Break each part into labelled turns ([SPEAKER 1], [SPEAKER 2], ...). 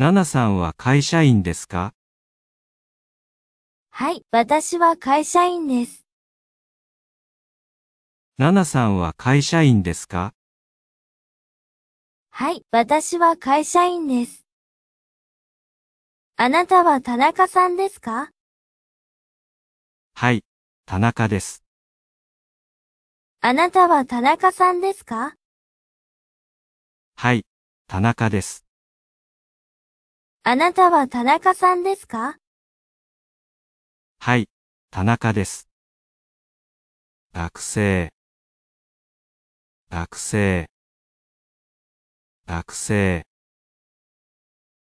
[SPEAKER 1] ナナさんは会社員ですか
[SPEAKER 2] はい、私は会社員です。
[SPEAKER 1] ナナさんは会社員ですか
[SPEAKER 2] はい、私は会社員です。あなたは田中さんですか
[SPEAKER 1] はい、田中です。
[SPEAKER 2] あなたは田中さんですか
[SPEAKER 1] はい、田中です。
[SPEAKER 2] あなたは田中さんですか
[SPEAKER 1] はい、田中です。学生、学生、学生。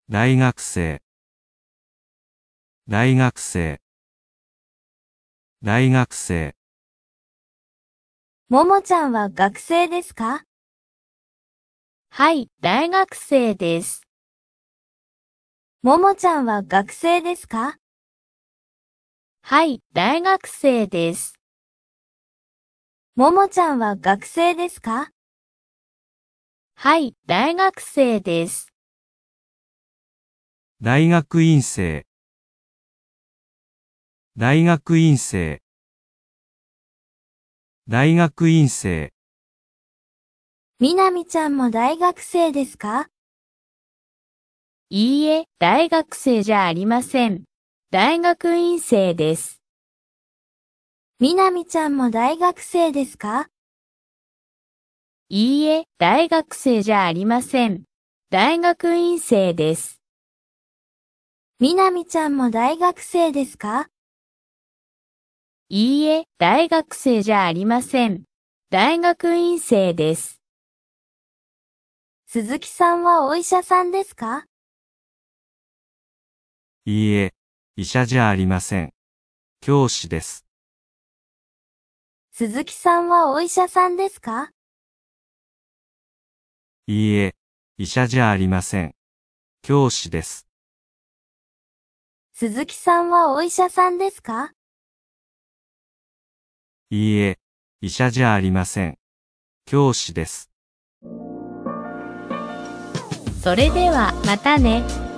[SPEAKER 1] 大学生、大学生、大学生。
[SPEAKER 2] ももちゃんは学生ですかはい、大学生です。ももちゃんは学生ですかはい、大学生です。ももちゃんは学生ですかはい、大学生です。
[SPEAKER 1] 大学院生大学院生大学院生
[SPEAKER 3] みなみちゃんも大学生ですかいいえ、大学生じゃありません。大学院生です。みなみちゃんも大学生ですかいいえ、大学生じゃありません。大学院生です。みなみちゃんも大学生ですかいいえ、大学生じゃありません。大学院生です。鈴木さんはお医者さんですか
[SPEAKER 1] いいえ、医者じゃありません。教師です。
[SPEAKER 2] 鈴木さんはお医者さんですか
[SPEAKER 1] いいえ、医者じゃありません。教師です。
[SPEAKER 2] 鈴木さんはお医者さんですか
[SPEAKER 1] いいえ、医者じゃありません。教師です。
[SPEAKER 2] それではまたね。